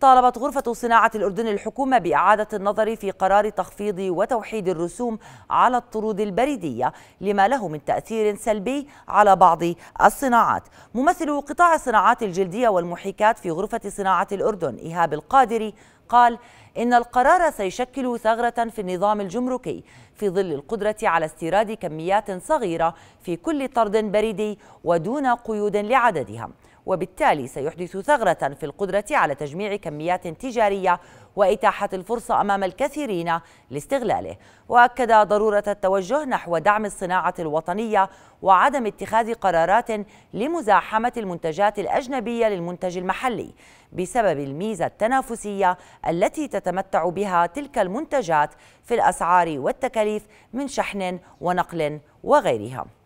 طالبت غرفة صناعة الأردن الحكومة بإعادة النظر في قرار تخفيض وتوحيد الرسوم على الطرود البريدية لما له من تأثير سلبي على بعض الصناعات ممثل قطاع الصناعات الجلدية والمحيكات في غرفة صناعة الأردن إيهاب القادري قال إن القرار سيشكل ثغرة في النظام الجمركي في ظل القدرة على استيراد كميات صغيرة في كل طرد بريدي ودون قيود لعددها وبالتالي سيحدث ثغرة في القدرة على تجميع كميات تجارية وإتاحة الفرصة أمام الكثيرين لاستغلاله وأكد ضرورة التوجه نحو دعم الصناعة الوطنية وعدم اتخاذ قرارات لمزاحمة المنتجات الأجنبية للمنتج المحلي بسبب الميزة التنافسية التي تتمتع بها تلك المنتجات في الأسعار والتكاليف من شحن ونقل وغيرها